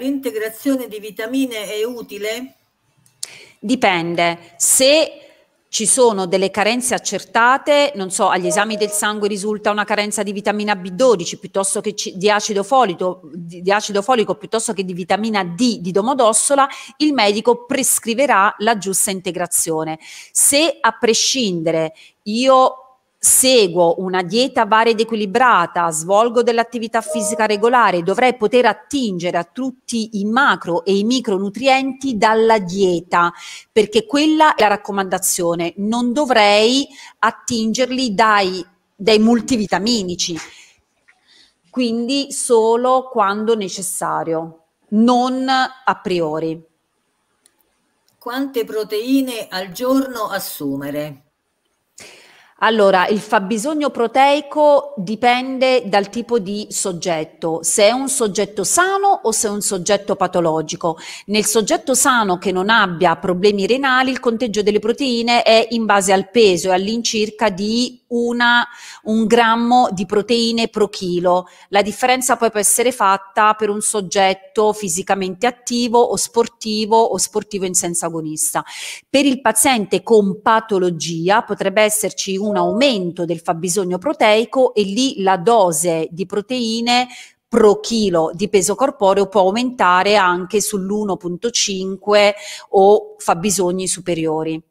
l'integrazione di vitamine è utile? Dipende. Se ci sono delle carenze accertate, non so, agli esami del sangue risulta una carenza di vitamina B12 piuttosto che di acido, folito, di, di acido folico piuttosto che di vitamina D di domodossola, il medico prescriverà la giusta integrazione. Se a prescindere io seguo una dieta varia ed equilibrata, svolgo dell'attività fisica regolare, dovrei poter attingere a tutti i macro e i micronutrienti dalla dieta, perché quella è la raccomandazione, non dovrei attingerli dai, dai multivitaminici, quindi solo quando necessario, non a priori. Quante proteine al giorno assumere? Allora, il fabbisogno proteico dipende dal tipo di soggetto, se è un soggetto sano o se è un soggetto patologico. Nel soggetto sano che non abbia problemi renali, il conteggio delle proteine è in base al peso e all'incirca di una, un grammo di proteine pro chilo. La differenza poi può essere fatta per un soggetto fisicamente attivo o sportivo o sportivo in senso agonista. Per il paziente con patologia potrebbe esserci un un aumento del fabbisogno proteico e lì la dose di proteine pro chilo di peso corporeo può aumentare anche sull'1.5 o fabbisogni superiori.